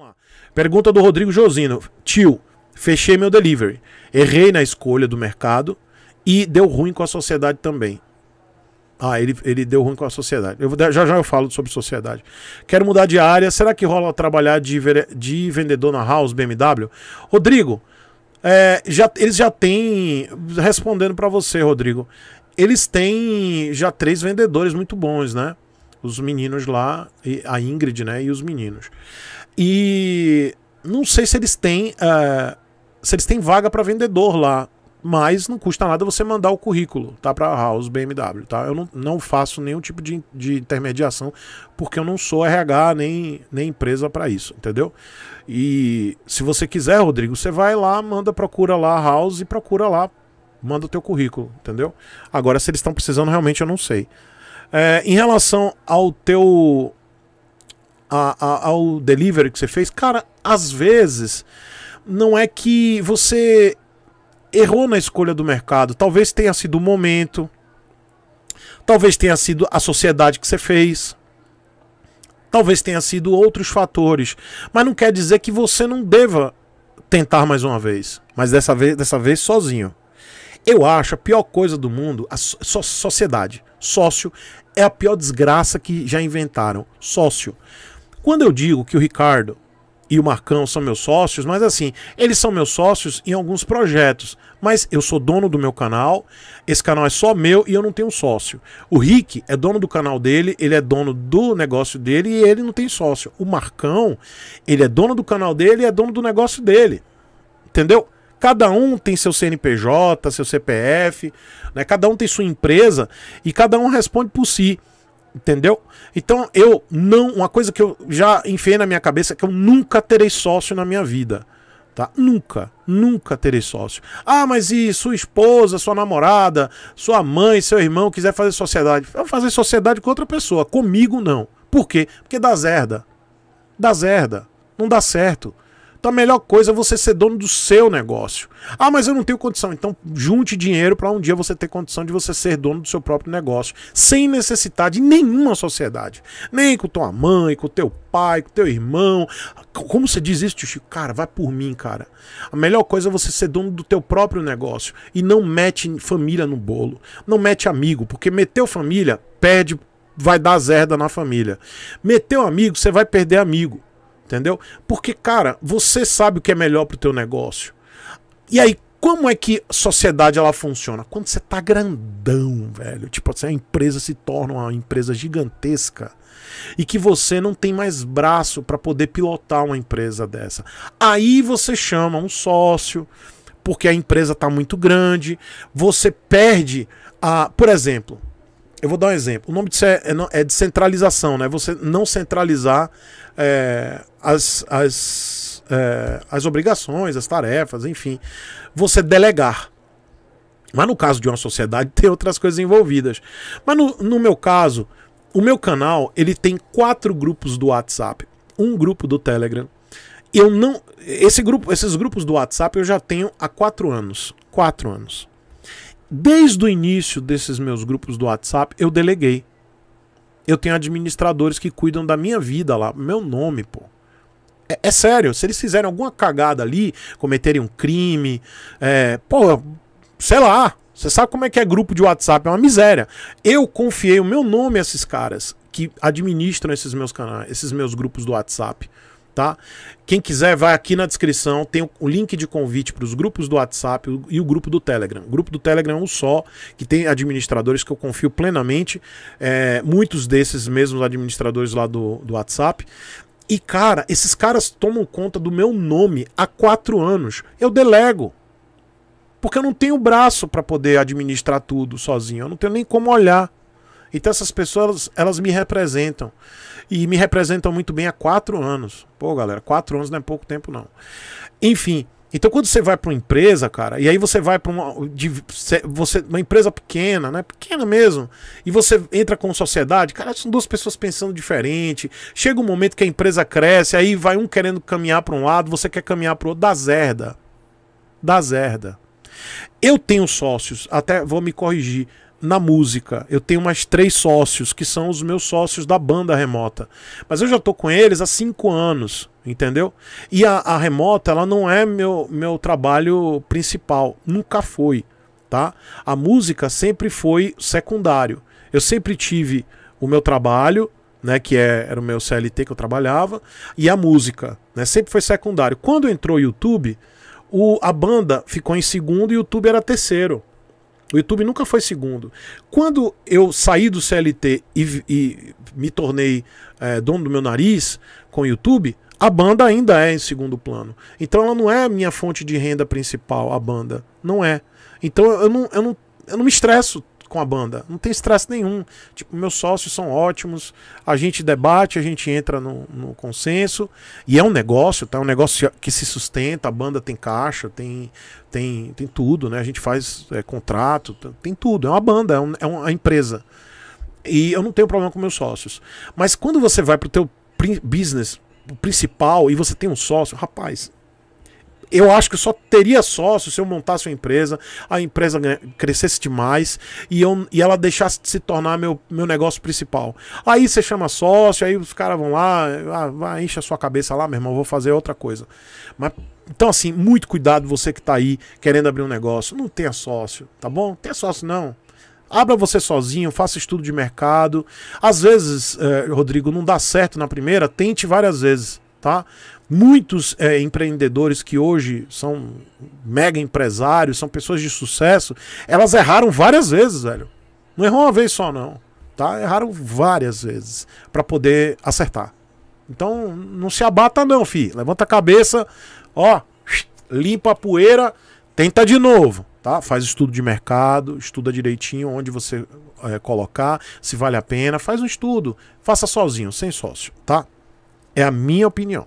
Vamos lá. Pergunta do Rodrigo Josino. Tio, fechei meu delivery. Errei na escolha do mercado e deu ruim com a sociedade também. Ah, ele, ele deu ruim com a sociedade. Eu já já eu falo sobre sociedade. Quero mudar de área. Será que rola trabalhar de, de vendedor na House BMW? Rodrigo, é, já, eles já têm. Respondendo para você, Rodrigo. Eles têm já três vendedores muito bons, né? os meninos lá, a Ingrid, né, e os meninos. E não sei se eles têm uh, se eles têm vaga para vendedor lá, mas não custa nada você mandar o currículo, tá, para House BMW, tá? Eu não, não faço nenhum tipo de, de intermediação porque eu não sou RH nem nem empresa para isso, entendeu? E se você quiser, Rodrigo, você vai lá, manda, procura lá a House e procura lá, manda o teu currículo, entendeu? Agora se eles estão precisando realmente eu não sei. É, em relação ao teu. A, a, ao delivery que você fez, cara, às vezes não é que você errou na escolha do mercado. Talvez tenha sido o momento. Talvez tenha sido a sociedade que você fez. Talvez tenha sido outros fatores. Mas não quer dizer que você não deva tentar mais uma vez. Mas dessa vez, dessa vez sozinho. Eu acho a pior coisa do mundo a so sociedade. Sócio é a pior desgraça que já inventaram. Sócio. Quando eu digo que o Ricardo e o Marcão são meus sócios, mas assim, eles são meus sócios em alguns projetos. Mas eu sou dono do meu canal, esse canal é só meu e eu não tenho sócio. O Rick é dono do canal dele, ele é dono do negócio dele e ele não tem sócio. O Marcão, ele é dono do canal dele e é dono do negócio dele. Entendeu? Cada um tem seu CNPJ, seu CPF, né? Cada um tem sua empresa e cada um responde por si. Entendeu? Então eu não. Uma coisa que eu já enfiei na minha cabeça é que eu nunca terei sócio na minha vida. Tá? Nunca, nunca terei sócio. Ah, mas e sua esposa, sua namorada, sua mãe, seu irmão quiser fazer sociedade? Eu fazer sociedade com outra pessoa, comigo não. Por quê? Porque dá zerda. Dá zerda. Não dá certo. Então a melhor coisa é você ser dono do seu negócio. Ah, mas eu não tenho condição. Então junte dinheiro para um dia você ter condição de você ser dono do seu próprio negócio, sem necessitar de nenhuma sociedade. Nem com tua mãe, com teu pai, com teu irmão. Como você diz isso, tio Chico? Cara, vai por mim, cara. A melhor coisa é você ser dono do teu próprio negócio e não mete família no bolo. Não mete amigo, porque meteu família perde vai dar zerda na família. Meteu amigo, você vai perder amigo entendeu? Porque, cara, você sabe o que é melhor pro teu negócio. E aí, como é que sociedade ela funciona? Quando você tá grandão, velho. Tipo assim, a empresa se torna uma empresa gigantesca e que você não tem mais braço para poder pilotar uma empresa dessa. Aí você chama um sócio, porque a empresa tá muito grande, você perde a, por exemplo, eu vou dar um exemplo. O nome disso é, é, é descentralização, né? Você não centralizar é, as, as, é, as obrigações, as tarefas, enfim. Você delegar. Mas no caso de uma sociedade, tem outras coisas envolvidas. Mas no, no meu caso, o meu canal ele tem quatro grupos do WhatsApp, um grupo do Telegram. Eu não. Esse grupo, esses grupos do WhatsApp eu já tenho há quatro anos. Quatro anos. Desde o início desses meus grupos do WhatsApp, eu deleguei. Eu tenho administradores que cuidam da minha vida lá. Meu nome, pô. É, é, sério, se eles fizerem alguma cagada ali, cometerem um crime, é, pô, sei lá. Você sabe como é que é grupo de WhatsApp? É uma miséria. Eu confiei o meu nome a esses caras que administram esses meus canais, esses meus grupos do WhatsApp. Tá? Quem quiser, vai aqui na descrição, tem o link de convite para os grupos do WhatsApp e o grupo do Telegram. O grupo do Telegram é um só, que tem administradores que eu confio plenamente, é, muitos desses mesmos administradores lá do, do WhatsApp. E cara, esses caras tomam conta do meu nome há quatro anos. Eu delego. Porque eu não tenho braço para poder administrar tudo sozinho. Eu não tenho nem como olhar. Então essas pessoas, elas me representam. E me representam muito bem há quatro anos. Pô, galera, quatro anos não é pouco tempo, não. Enfim, então quando você vai para uma empresa, cara, e aí você vai para uma você, uma empresa pequena, né? Pequena mesmo, e você entra com sociedade, cara, são duas pessoas pensando diferente. Chega um momento que a empresa cresce, aí vai um querendo caminhar para um lado, você quer caminhar para o outro, dá zerda. Dá zerda. Eu tenho sócios, até vou me corrigir, na música. Eu tenho mais três sócios, que são os meus sócios da banda remota. Mas eu já tô com eles há cinco anos entendeu? E a, a, remota, ela não é meu, meu trabalho principal, nunca foi, tá? A música sempre foi secundário. Eu sempre tive o meu trabalho, né, que é, era o meu CLT que eu trabalhava, e a música, né, sempre foi secundário. Quando entrou o YouTube, o, a banda ficou em segundo e o YouTube era terceiro. O YouTube nunca foi segundo. Quando eu saí do CLT e, e me tornei é, dono do meu nariz com o YouTube, a banda ainda é em segundo plano. Então ela não é a minha fonte de renda principal, a banda. Não é. Então eu não, eu não, eu não me estresso com a banda. Não tem estresse nenhum. Tipo, meus sócios são ótimos. A gente debate, a gente entra no, no, consenso. E é um negócio, tá? É um negócio que se sustenta. A banda tem caixa, tem, tem, tem tudo, né? A gente faz é, contrato, tem tudo. É uma banda, é, um, é uma empresa. E eu não tenho problema com meus sócios. Mas quando você vai pro teu business principal e você tem um sócio, rapaz, eu acho que só teria sócio se eu montasse uma empresa, a empresa crescesse demais e, eu, e ela deixasse de se tornar meu, meu negócio principal. Aí você chama sócio, aí os caras vão lá, ah, vai, enche a sua cabeça lá, meu irmão, vou fazer outra coisa. Mas, então, assim, muito cuidado você que está aí querendo abrir um negócio. Não tenha sócio, tá bom? Tenha sócio não. Abra você sozinho, faça estudo de mercado. Às vezes, eh, Rodrigo, não dá certo na primeira, tente várias vezes, tá? Muitos eh, empreendedores que hoje são mega empresários, são pessoas de sucesso, elas erraram várias vezes, velho. Não errou uma vez só, não, tá? Erraram várias vezes para poder acertar. Então, não se abata não, fi. Levanta a cabeça, ó, limpa a poeira Tenta de novo, tá? Faz estudo de mercado, estuda direitinho onde você é, colocar, se vale a pena, faz um estudo, faça sozinho, sem sócio, tá? É a minha opinião.